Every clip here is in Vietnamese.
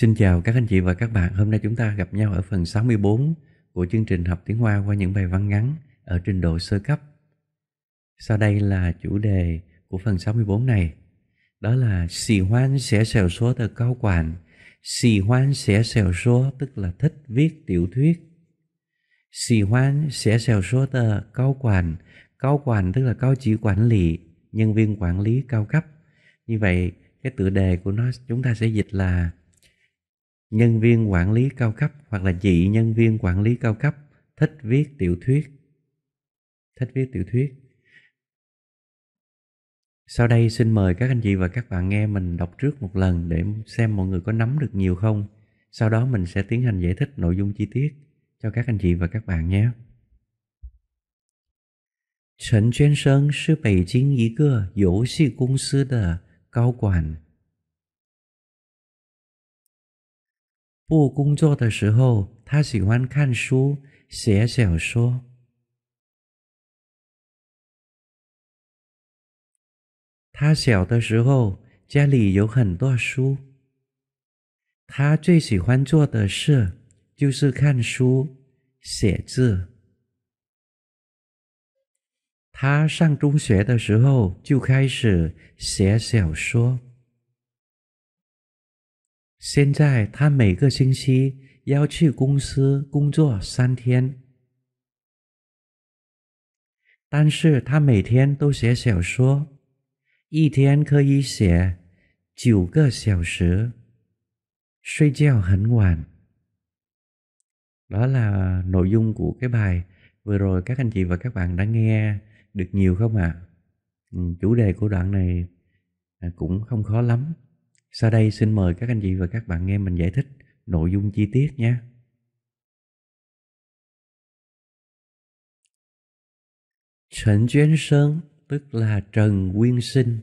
Xin chào các anh chị và các bạn. Hôm nay chúng ta gặp nhau ở phần 64 của chương trình học tiếng Hoa qua những bài văn ngắn ở trình độ sơ cấp. Sau đây là chủ đề của phần 64 này. Đó là xì hoan sẽ sèo số tờ cao quản. Xì hoan sẽ sèo số tức là thích viết tiểu thuyết. Xì hoan sẽ sèo số tờ cao quản. Cao quản tức là cao chỉ quản lý, nhân viên quản lý cao cấp. Như vậy cái tựa đề của nó chúng ta sẽ dịch là nhân viên quản lý cao cấp hoặc là chị nhân viên quản lý cao cấp thích viết tiểu thuyết thích viết tiểu thuyết sau đây xin mời các anh chị và các bạn nghe mình đọc trước một lần để xem mọi người có nắm được nhiều không sau đó mình sẽ tiến hành giải thích nội dung chi tiết cho các anh chị và các bạn nhé 陈先生是北京一个游戏公司的高管。不工作的时候，他喜欢看书、写小说。他小的时候家里有很多书，他最喜欢做的事就是看书、写字。他上中学的时候就开始写小说。现在他每个星期要去公司工作三天，但是他每天都写小说，一天可以写九个小时，睡觉很晚。Đó là nội dung của cái bài vừa rồi các anh chị và các bạn đã nghe được nhiều không ạ? À? Chủ đề của đoạn này à, cũng không khó lắm sau đây xin mời các anh chị và các bạn nghe mình giải thích nội dung chi tiết nhé. Trần Chuyên Sơn tức là Trần Nguyên Sinh.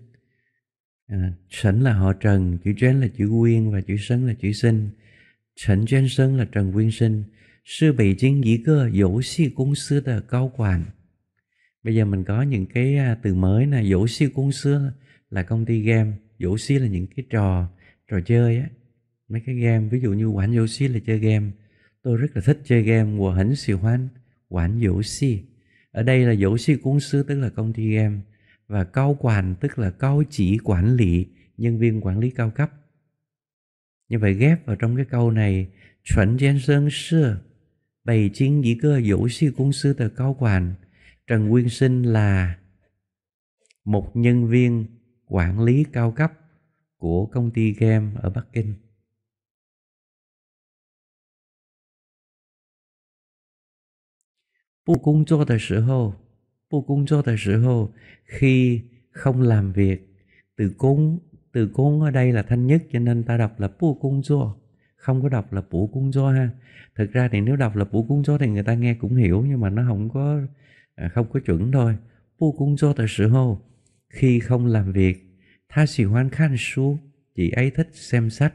À, Trần là họ Trần, chữ Chuyên là chữ Nguyên và chữ Sơn là chữ Sinh. Trần Chuyên Sơn là Trần Nguyên Sinh, sư Bị Kinh Dĩ Cơ Dỗ Si Cung Sư Tờ Cao Quản. Bây giờ mình có những cái à, từ mới là Dỗ Si Cung Sư là công ty game vũ xí là những cái trò trò chơi á mấy cái game ví dụ như quản vũ xí là chơi game tôi rất là thích chơi game của hỉnh siêu hoán quản vũ xí ở đây là vũ xí cuốn sư tức là công ty game và cao quản tức là cao chỉ quản lý nhân viên quản lý cao cấp như vậy ghép vào trong cái câu này chuẩn Jian Sơn Sư Bày chiến dĩ cơ vũ sư quân sư tờ cao quản Trần Nguyên Sinh là Một nhân viên quản lý cao cấp của công ty game ở Bắc Kinh. Bù công cho thời sự hô Bù công cho thời sự hô Khi không làm việc Từ cung Từ cung ở đây là thanh nhất Cho nên ta đọc là bù công cho Không có đọc là bù công cho ha Thực ra thì nếu đọc là bù công cho Thì người ta nghe cũng hiểu Nhưng mà nó không có à, Không có chuẩn thôi Bù công cho thời sự hô khi không làm việc, Tha sĩ Hoan việc, 她喜欢看书, chị ấy thích xem sách.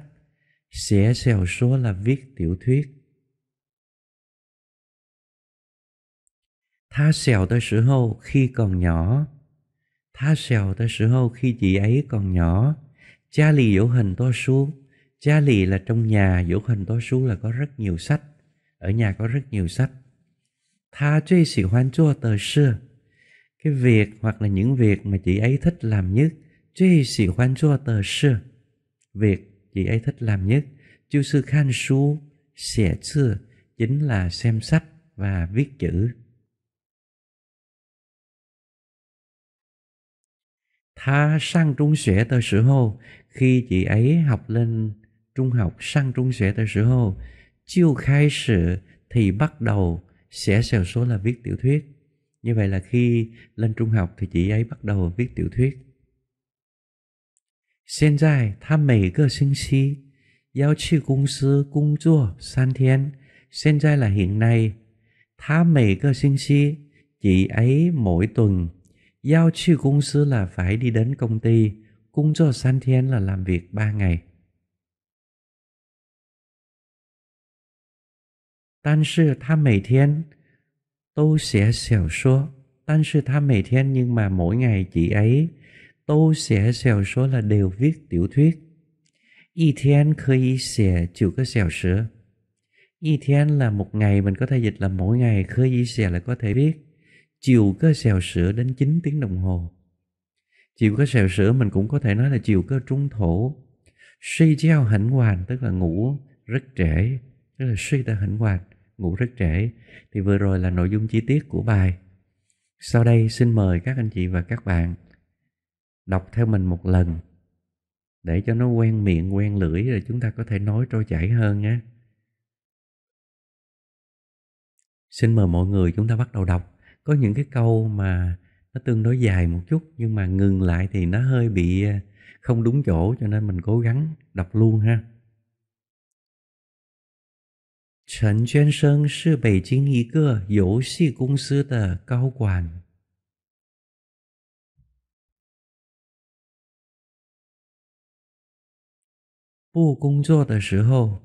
sẽ xèo số là viết tiểu thuyết. Tha 她小的时候 khi còn nhỏ. Tha 她小的时候 khi chị ấy còn nhỏ. cha lì dỗ hình to su. cha lì là trong nhà, dỗ hình to su là có rất nhiều sách. Ở nhà có rất nhiều sách. 她最喜欢做的事 cái việc hoặc là những việc mà chị ấy thích làm nhất. Chị sĩ hoan chua tờ sư. Việc chị ấy thích làm nhất. Chư sư khan su, xẻ chữ chính là xem sách và viết chữ. Tha sang trung xuế tờ sử hô, khi chị ấy học lên trung học sang trung xuế tờ sử hô, chiêu khai sự thì bắt đầu sẽ sèo số là viết tiểu thuyết như vậy là khi lên trung học thì chị ấy bắt đầu viết tiểu thuyết. Hiện Hiện tại, sinh giao công công San Thiên. tại là hiện nay. sinh chị ấy mỗi tuần. giao công 要去公司 là phải đi đến công ty. công cho San Thiên là làm việc ba ngày. 但是她每天 tô sẽ xèo số nhưng mà mỗi ngày chị ấy tô sẽ xèo số là đều viết tiểu thuyết. Y thiên khơi xẻ chịu cái xèo sữa. Y thiên là một ngày mình có thể dịch là mỗi ngày khơi y xẻ là có thể viết, Chiều cơ xèo sữa đến 9 tiếng đồng hồ. Chiều cơ xèo sữa mình cũng có thể nói là chiều cơ trung thổ. Suy treo hẳn hoàn tức là ngủ rất trễ. Tức là suy ta hẳn hoàn ngủ rất trễ thì vừa rồi là nội dung chi tiết của bài sau đây xin mời các anh chị và các bạn đọc theo mình một lần để cho nó quen miệng quen lưỡi rồi chúng ta có thể nói trôi chảy hơn nhé xin mời mọi người chúng ta bắt đầu đọc có những cái câu mà nó tương đối dài một chút nhưng mà ngừng lại thì nó hơi bị ờ, không đúng chỗ cho nên mình cố gắng đọc luôn ha 陈娟生是北京一个游戏公司的高管。不工作的时候，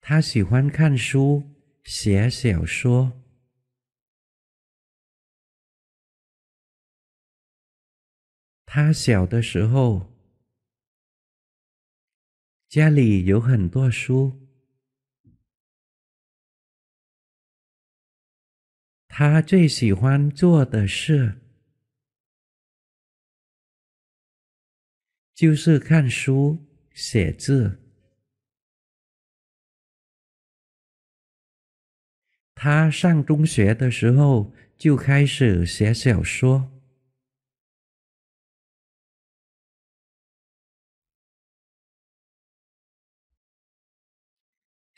他喜欢看书、写小说。他小的时候。家里有很多书。他最喜欢做的事就是看书、写字。他上中学的时候就开始写小说。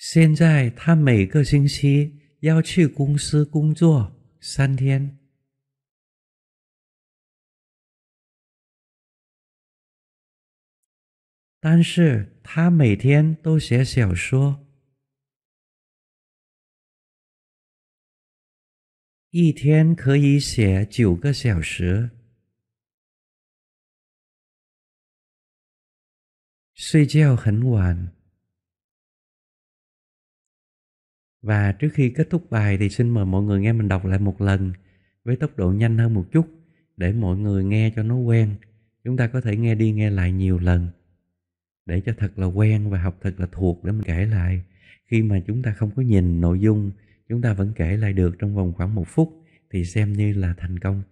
现在他每个星期要去公司工作三天，但是他每天都写小说，一天可以写九个小时，睡觉很晚。Và trước khi kết thúc bài thì xin mời mọi người nghe mình đọc lại một lần với tốc độ nhanh hơn một chút để mọi người nghe cho nó quen. Chúng ta có thể nghe đi nghe lại nhiều lần để cho thật là quen và học thật là thuộc để mình kể lại. Khi mà chúng ta không có nhìn nội dung, chúng ta vẫn kể lại được trong vòng khoảng một phút thì xem như là thành công.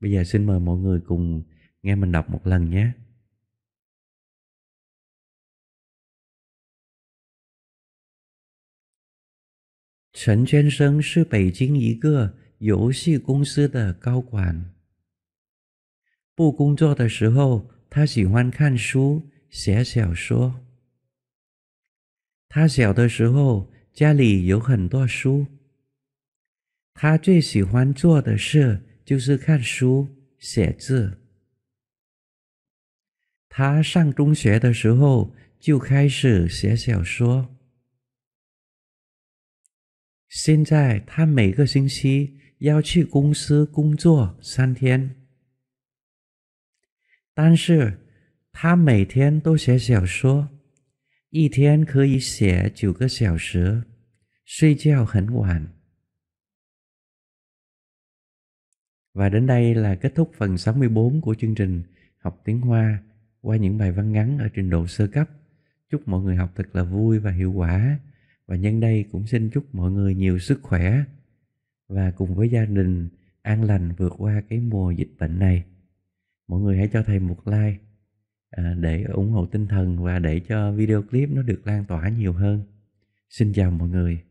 Bây giờ xin mời mọi người cùng nghe mình đọc một lần nhé. 陈先生是北京一个游戏公司的高管。不工作的时候，他喜欢看书、写小说。他小的时候家里有很多书，他最喜欢做的事就是看书、写字。他上中学的时候就开始写小说。现在他每个星期要去公司工作三天，但是他每天都写小说，一天可以写九个小时，睡觉很晚。Và đến đây là kết thúc phần 64 của chương trình Học tiếng Hoa qua những bài văn ngắn ở trình độ sơ cấp. Chúc mọi người học thật là vui và hiệu quả và nhân đây cũng xin chúc mọi người nhiều sức khỏe và cùng với gia đình an lành vượt qua cái mùa dịch bệnh này mọi người hãy cho thầy một like à, để ủng hộ tinh thần và để cho video clip nó được lan tỏa nhiều hơn xin chào mọi người